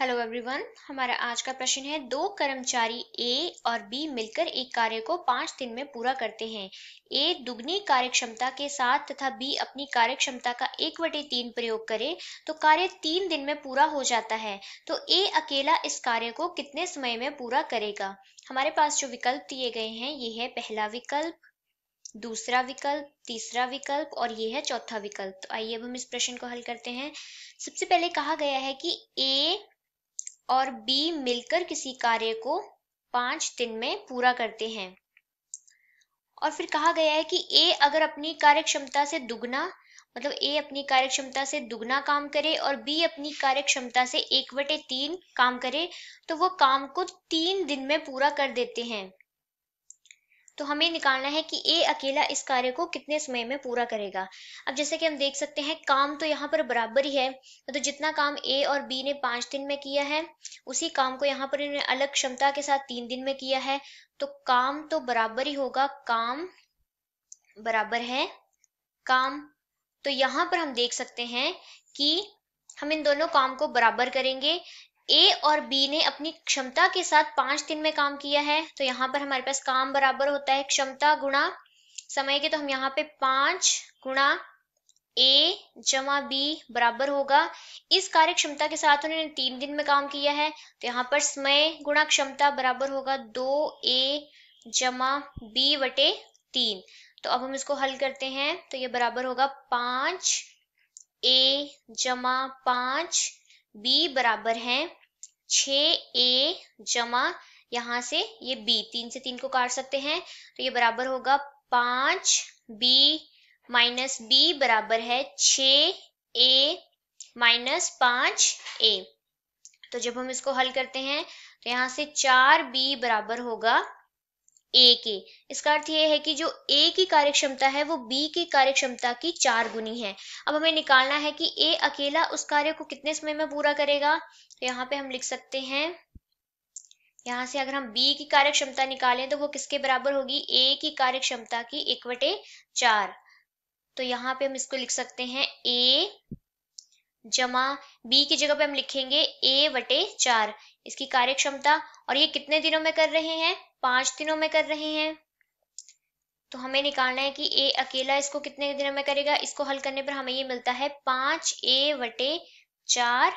hello everyone हमारा आज का प्रश्न है दो कर्मचारी ए और बी मिलकर एक कार्य को पांच दिन में पूरा करते हैं ए दुगनी कार्यक्षमता के साथ तथा बी अपनी कार्य क्षमता का एक बटे तीन प्रयोग करे तो कार्य तीन दिन में पूरा हो जाता है तो ए अकेला इस कार्य को कितने समय में पूरा करेगा हमारे पास जो विकल्प दिए गए हैं ये है पहला विकल्प दूसरा विकल्प तीसरा विकल्प और ये है चौथा विकल्प तो आइए अब हम इस प्रश्न को हल करते हैं सबसे पहले कहा गया है कि ए और बी मिलकर किसी कार्य को पांच दिन में पूरा करते हैं और फिर कहा गया है कि ए अगर अपनी कार्य क्षमता से दुगना मतलब ए अपनी कार्यक्षमता से दुगना काम करे और बी अपनी कार्य क्षमता से एक बटे तीन काम करे तो वो काम को तीन दिन में पूरा कर देते हैं तो हमें निकालना है कि ए अकेला इस कार्य को कितने समय में पूरा करेगा अब जैसे कि हम देख सकते हैं काम तो यहाँ पर बराबर ही है तो जितना काम ए और बी ने पांच दिन में किया है उसी काम को यहाँ पर इन्होंने अलग क्षमता के साथ तीन दिन में किया है तो काम तो बराबर ही होगा काम बराबर है काम तो यहाँ पर हम देख सकते हैं कि हम इन दोनों काम को बराबर करेंगे ए और बी ने अपनी क्षमता के साथ पांच दिन में काम किया है तो यहाँ पर हमारे पास काम बराबर होता है क्षमता गुणा समय के तो हम यहाँ पे पांच गुणा ए जमा बी बराबर होगा इस कार्य क्षमता के साथ उन्होंने तीन दिन में काम किया है तो यहाँ पर समय गुणा क्षमता बराबर होगा दो ए जमा बी वटे तीन तो अब हम इसको हल करते हैं तो ये बराबर होगा पांच ए जमा पांच बी बराबर है छ ए जमा यहां से ये बी तीन से तीन को काट सकते हैं तो ये बराबर होगा पांच बी माइनस बी बराबर है छ ए माइनस पांच ए तो जब हम इसको हल करते हैं तो यहां से चार बी बराबर होगा ए के इसका अर्थ यह है कि जो ए की कार्यक्षमता है वो बी की कार्यक्षमता की चार गुनी है अब हमें निकालना है कि ए अकेला उस कार्य को कितने समय में पूरा करेगा तो यहाँ पे हम लिख सकते हैं यहाँ से अगर हम बी की कार्यक्षमता निकालें तो वो किसके बराबर होगी ए की कार्यक्षमता की एक चार तो यहाँ पे हम इसको लिख सकते हैं ए जमा बी की जगह पे हम लिखेंगे ए वटे चार इसकी कार्य क्षमता और ये कितने दिनों में कर रहे हैं पांच दिनों में कर रहे हैं तो हमें निकालना है कि ए अकेला इसको कितने दिनों में करेगा इसको हल करने पर हमें ये मिलता है पांच ए वटे चार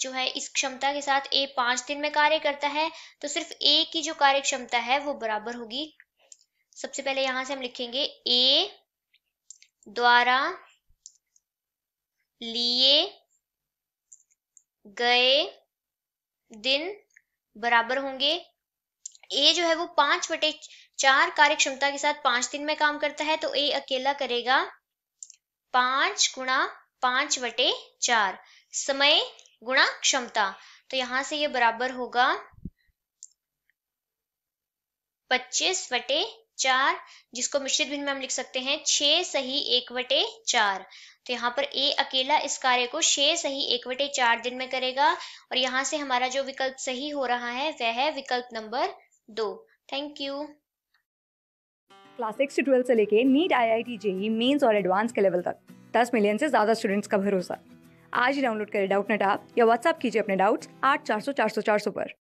जो है इस क्षमता के साथ ए पांच दिन में कार्य करता है तो सिर्फ ए की जो कार्य क्षमता है वो बराबर होगी सबसे पहले यहां से हम लिखेंगे ए द्वारा लिए गए दिन बराबर होंगे ए जो है वो पांच बटे चार कार्य क्षमता के साथ पांच दिन में काम करता है तो ए अकेला करेगा पांच गुणा पांच बटे चार समय गुणा क्षमता तो यहां से ये बराबर होगा पच्चीस बटे चार जिसको मिश्रित भिन्न में हम लिख सकते हैं छह सही एक वटे चार तो यहाँ पर ए अकेला इस कार्य को छह सही एक वटे चार दिन में करेगा और यहाँ से हमारा जो विकल्प सही हो रहा है वह है विकल्प नंबर दो thank you class six twelve twelfth से लेके NEET I I T JEE mains और एडवांस के लेवल तक दस मिलियन से ज्यादा स्टूडेंट्स का भरोसा आज ही डाउनलोड करें डाउट नेट आप या व्हाट्सअप कीजिए अपने डाउट्स आठ चार सौ चार सौ चार सौ पर